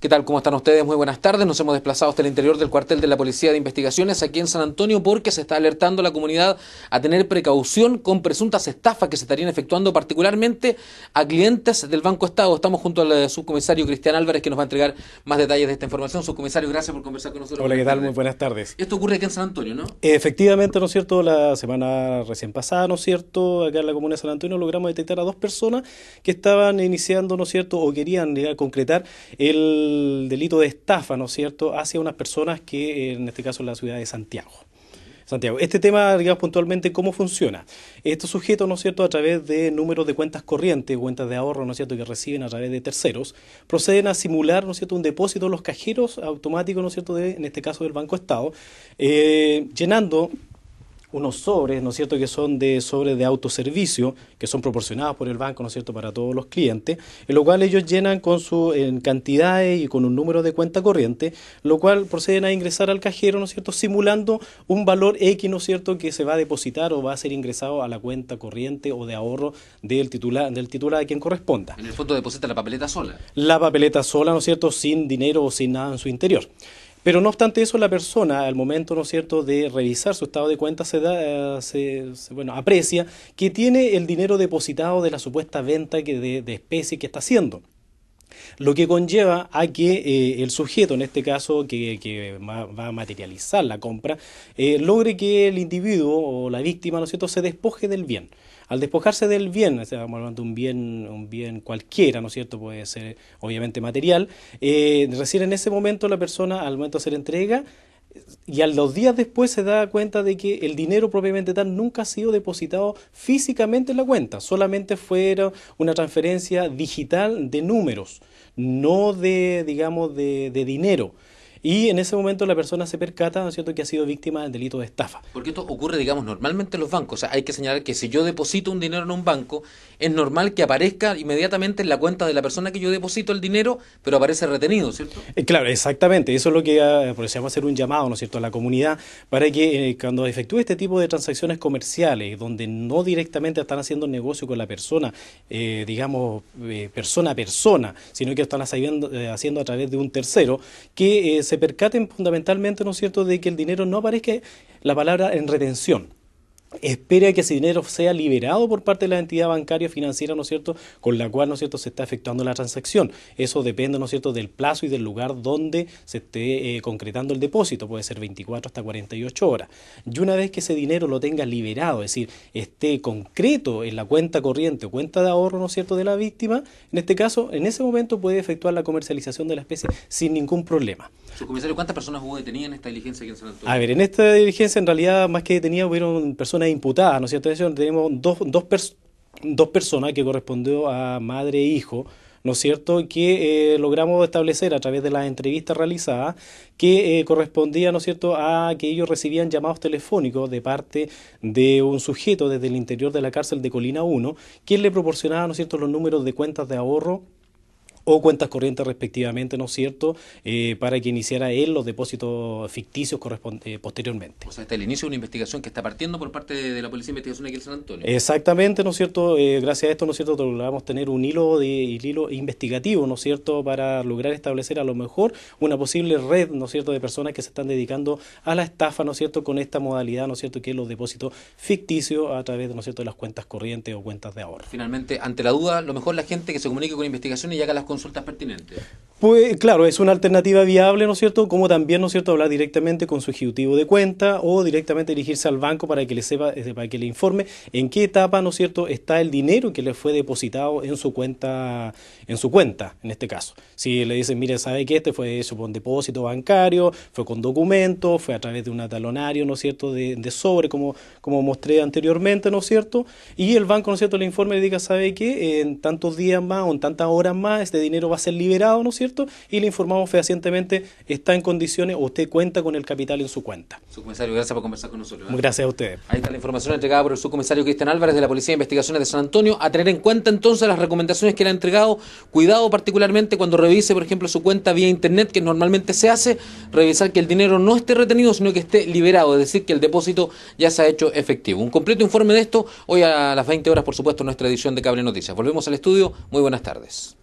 ¿Qué tal? ¿Cómo están ustedes? Muy buenas tardes. Nos hemos desplazado hasta el interior del cuartel de la Policía de Investigaciones aquí en San Antonio porque se está alertando a la comunidad a tener precaución con presuntas estafas que se estarían efectuando particularmente a clientes del Banco Estado. Estamos junto al eh, subcomisario Cristian Álvarez que nos va a entregar más detalles de esta información. Subcomisario, gracias por conversar con nosotros. Hola, ¿qué tal? Muy buenas tardes. Esto ocurre aquí en San Antonio, ¿no? Efectivamente, ¿no es cierto? La semana recién pasada, ¿no es cierto? Acá en la comuna de San Antonio logramos detectar a dos personas que estaban iniciando, ¿no es cierto? O querían concretar el delito de estafa, ¿no es cierto?, hacia unas personas que, eh, en este caso, la ciudad de Santiago. Santiago. Este tema, digamos puntualmente, ¿cómo funciona? Estos sujetos, ¿no es cierto?, a través de números de cuentas corrientes, cuentas de ahorro, ¿no es cierto?, que reciben a través de terceros, proceden a simular, ¿no es cierto?, un depósito en los cajeros automáticos, ¿no es cierto?, de, en este caso del Banco Estado, eh, llenando unos sobres, ¿no es cierto?, que son de sobres de autoservicio, que son proporcionados por el banco, ¿no es cierto?, para todos los clientes, en lo cual ellos llenan con su cantidades y con un número de cuenta corriente, lo cual proceden a ingresar al cajero, ¿no es cierto?, simulando un valor X, ¿no es cierto?, que se va a depositar o va a ser ingresado a la cuenta corriente o de ahorro del titular, del titular quien corresponda. En el fondo deposita la papeleta sola. La papeleta sola, ¿no es cierto?, sin dinero o sin nada en su interior. Pero no obstante eso, la persona, al momento, ¿no cierto?, de revisar su estado de cuenta, se, da, se, bueno, aprecia que tiene el dinero depositado de la supuesta venta que de, especie que está haciendo. Lo que conlleva a que eh, el sujeto, en este caso, que, va a materializar la compra, eh, logre que el individuo o la víctima, ¿no es cierto?, se despoje del bien al despojarse del bien, estamos hablando de un bien, un bien cualquiera, ¿no es cierto? Puede ser obviamente material, eh, recién en ese momento la persona, al momento de hacer entrega, y a los días después se da cuenta de que el dinero propiamente tal nunca ha sido depositado físicamente en la cuenta, solamente fue una transferencia digital de números, no de, digamos, de, de dinero. Y en ese momento la persona se percata, ¿no es que ha sido víctima del delito de estafa. Porque esto ocurre, digamos, normalmente en los bancos. O sea, hay que señalar que si yo deposito un dinero en un banco, es normal que aparezca inmediatamente en la cuenta de la persona que yo deposito el dinero, pero aparece retenido, ¿cierto? Eh, claro, exactamente. Eso es lo que deseamos ah, por hacer un llamado, ¿no es cierto?, a la comunidad para que eh, cuando efectúe este tipo de transacciones comerciales, donde no directamente están haciendo negocio con la persona, eh, digamos, persona a persona, sino que están haciendo, haciendo a través de un tercero, que se percaten fundamentalmente, ¿no es cierto?, de que el dinero no aparezca la palabra en retención espera que ese dinero sea liberado por parte de la entidad bancaria financiera, ¿no es cierto?, con la cual, ¿no es cierto?, se está efectuando la transacción. Eso depende, ¿no es cierto?, del plazo y del lugar donde se esté eh, concretando el depósito, puede ser 24 hasta 48 horas. Y una vez que ese dinero lo tenga liberado, es decir, esté concreto en la cuenta corriente o cuenta de ahorro, ¿no es cierto?, de la víctima, en este caso, en ese momento puede efectuar la comercialización de la especie sin ningún problema. ¿cuántas personas hubo detenidas en esta diligencia A ver, en esta diligencia, en realidad, más que detenidas, hubieron personas una imputadas, ¿no es cierto? tenemos dos, personas que correspondió a madre e hijo. ¿no es cierto?, que eh, logramos establecer a través de las entrevistas realizadas que eh, correspondía, ¿no es cierto?, a que ellos recibían llamados telefónicos de parte de un sujeto desde el interior de la cárcel de Colina 1, quien le proporcionaba, ¿no es cierto?, los números de cuentas de ahorro o cuentas corrientes respectivamente, ¿no es cierto?, eh, para que iniciara él los depósitos ficticios eh, posteriormente. O sea, está el inicio de una investigación que está partiendo por parte de, la Policía de Investigación aquí en San Antonio. Exactamente, ¿no es cierto?, eh, gracias a esto, ¿no es cierto?, logramos tener un hilo, de, hilo investigativo, ¿no es cierto?, para lograr establecer a lo mejor una posible red, ¿no es cierto?, de personas que se están dedicando a la estafa, ¿no es cierto?, con esta modalidad, ¿no es cierto?, que es los depósitos ficticios a través, ¿no es cierto?, de las cuentas corrientes o cuentas de ahorro. Finalmente, ante la duda, lo mejor la gente que se comunique con investigaciones y que las consultas pertinentes. Pues claro, es una alternativa viable, ¿no es cierto? Como también, ¿no es cierto?, hablar directamente con su ejecutivo de cuenta o directamente dirigirse al banco para que le sepa, eh, para que le informe en qué etapa, ¿no es cierto?, está el dinero que le fue depositado en su cuenta, en su cuenta, en este caso. Si le dicen, mire, sabe que este fue hecho con depósito bancario, fue con documentos, fue a través de un atalonario, ¿no es cierto?, de, sobre, como, como mostré anteriormente, ¿no es cierto? Y el banco, ¿no es cierto?, le informe y le diga, ¿sabe que En tantos días más o en tantas horas más, este dinero va a ser liberado, ¿no es cierto? Y le informamos fehacientemente, está en condiciones o usted cuenta con el capital en su cuenta. Subcomisario, gracias por conversar con nosotros. ¿eh? Gracias a ustedes. Ahí está la información entregada por el subcomisario Cristian Álvarez de la Policía de Investigaciones de San Antonio. A tener en cuenta entonces las recomendaciones que le ha entregado. Cuidado particularmente cuando revise, por ejemplo, su cuenta vía Internet, que normalmente se hace, revisar que el dinero no esté retenido, sino que esté liberado, es decir, que el depósito ya se ha hecho efectivo. Un completo informe de esto hoy a las 20 horas, por supuesto, nuestra edición de Cable Noticias. Volvemos al estudio. Muy buenas tardes.